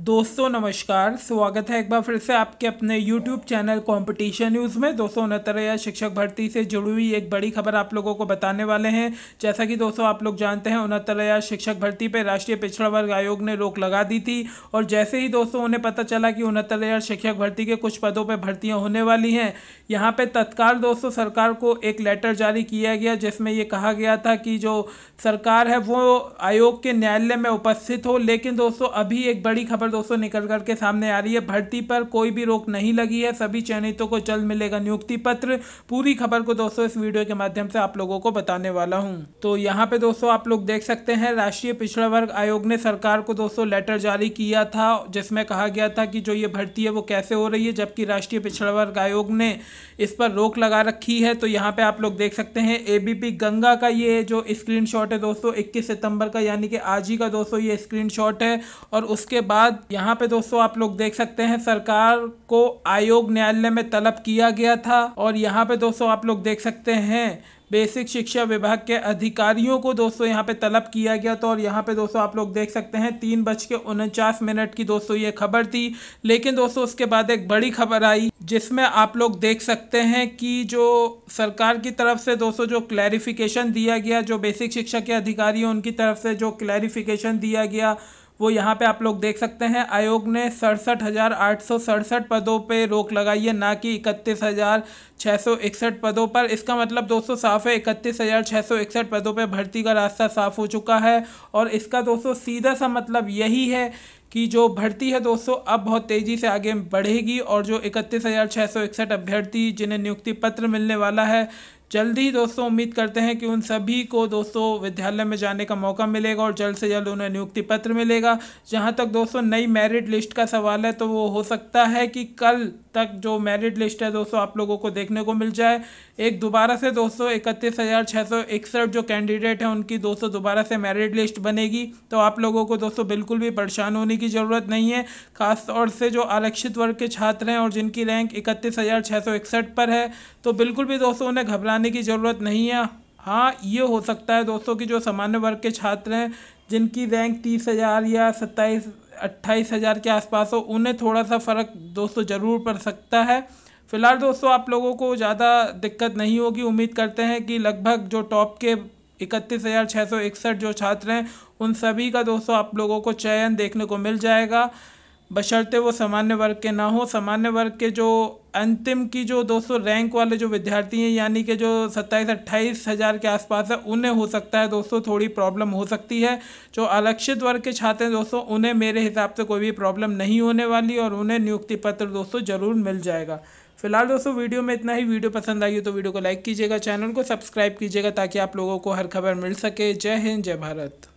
दोस्तों नमस्कार स्वागत है एक बार फिर से आपके अपने YouTube चैनल कंपटीशन न्यूज़ में दोस्तों उनहत्तर शिक्षक भर्ती से जुड़ी हुई एक बड़ी खबर आप लोगों को बताने वाले हैं जैसा कि दोस्तों आप लोग जानते हैं उनहत्तर शिक्षक भर्ती पर राष्ट्रीय पिछड़ा वर्ग आयोग ने रोक लगा दी थी और जैसे ही दोस्तों उन्हें पता चला कि उनहत्तर शिक्षक भर्ती के कुछ पदों पर भर्तियाँ होने वाली हैं यहाँ पर तत्काल दोस्तों सरकार को एक लेटर जारी किया गया जिसमें ये कहा गया था कि जो सरकार है वो आयोग के न्यायालय में उपस्थित हो लेकिन दोस्तों अभी एक बड़ी खबर खबर दोस्तों निकल कर के सामने आ रही है भर्ती पर कोई भी रोक नहीं लगी है सभी चयनितों को जल्द मिलेगा नियुक्ति पत्र पूरी खबर को दोस्तों इस वीडियो के माध्यम से आप लोगों को बताने वाला हूँ तो यहाँ पे दोस्तों आप लोग देख सकते हैं राष्ट्रीय पिछड़ा वर्ग आयोग ने सरकार को दोस्तों लेटर जारी किया था जिसमें कहा गया था कि जो ये भर्ती है वो कैसे हो रही है जबकि राष्ट्रीय पिछड़ा वर्ग आयोग ने इस पर रोक लगा रखी है तो यहाँ पे आप लोग देख सकते हैं एबीपी गंगा का ये जो स्क्रीनशॉट है दोस्तों 21 सितंबर का यानी कि आज ही का दोस्तों ये स्क्रीनशॉट है और उसके बाद बाद यहाँ पे दोस्तों आप लोग देख सकते हैं सरकार को आयोग न्यायालय में तलब किया गया था और यहाँ पे दोस्तों आप लोग देख सकते हैं बेसिक शिक्षा विभाग के अधिकारियों को दोस्तों यहाँ पे तलब किया गया तो और यहां पे दोस्तों आप लोग देख सकते हैं तीन बज के उनचास मिनट की दोस्तों ये खबर थी लेकिन दोस्तों उसके बाद एक बड़ी खबर आई जिसमें आप लोग देख सकते हैं कि जो सरकार की तरफ से दोस्तों जो क्लैरिफिकेशन दिया गया जो बेसिक शिक्षा के अधिकारी उनकी तरफ से जो क्लैरिफिकेशन दिया गया वो यहाँ पे आप लोग देख सकते हैं आयोग ने सड़सठ हज़ार आठ सौ सड़सठ पदों पे रोक लगाई है ना कि इकतीस हज़ार छः सौ इकसठ पदों पर इसका मतलब दोस्तों साफ है इकतीस हज़ार छः सौ इकसठ पदों पे भर्ती का रास्ता साफ हो चुका है और इसका दोस्तों सीधा सा मतलब यही है कि जो भर्ती है दोस्तों अब बहुत तेज़ी से आगे बढ़ेगी और जो इकतीस हज़ार छः सौ इकसठ अभ्यर्थी जिन्हें नियुक्ति पत्र मिलने वाला है जल्द ही दोस्तों उम्मीद करते हैं कि उन सभी को दोस्तों विद्यालय में जाने का मौका मिलेगा और जल्द से जल्द उन्हें नियुक्ति पत्र मिलेगा जहाँ तक दोस्तों नई मेरिट लिस्ट का सवाल है तो वो हो सकता है कि कल तक जो मेरिट लिस्ट है दोस्तों आप लोगों को देखने को मिल जाए एक दोबारा से दोस्तों इकतीस हज़ार छः सौ इकसठ जो कैंडिडेट हैं उनकी दोस्तों दोबारा से मेरिट लिस्ट बनेगी तो आप लोगों को दोस्तों बिल्कुल भी परेशान होने की ज़रूरत नहीं है खास तौर से जो आरक्षित वर्ग के छात्र हैं और जिनकी रैंक इकतीस हज़ार छः सौ इकसठ पर है तो बिल्कुल भी दोस्तों उन्हें घबराने की ज़रूरत नहीं है हाँ ये हो सकता है दोस्तों की जो सामान्य वर्ग के छात्र हैं जिनकी रैंक तीस हज़ार या सत्ताईस अट्ठाईस हज़ार के आसपास हो उन्हें थोड़ा सा फ़र्क दोस्तों ज़रूर पड़ सकता है फ़िलहाल दोस्तों आप लोगों को ज़्यादा दिक्कत नहीं होगी उम्मीद करते हैं कि लगभग जो टॉप के इकतीस हज़ार छः सौ इकसठ जो छात्र हैं उन सभी का दोस्तों आप लोगों को चयन देखने को मिल जाएगा बशर्ते वो सामान्य वर्ग के ना हो सामान्य वर्ग के जो अंतिम की जो दोस्तों रैंक वाले जो विद्यार्थी हैं यानी कि जो सत्ताईस अट्ठाईस हज़ार के आसपास है उन्हें हो सकता है दोस्तों थोड़ी प्रॉब्लम हो सकती है जो आरक्षित वर्ग के छात्र हैं दोस्तों उन्हें मेरे हिसाब से कोई भी प्रॉब्लम नहीं होने वाली और उन्हें नियुक्ति पत्र दोस्तों ज़रूर मिल जाएगा फिलहाल दोस्तों वीडियो में इतना ही वीडियो पसंद आई हो तो वीडियो को लाइक कीजिएगा चैनल को सब्सक्राइब कीजिएगा ताकि आप लोगों को हर खबर मिल सके जय हिंद जय भारत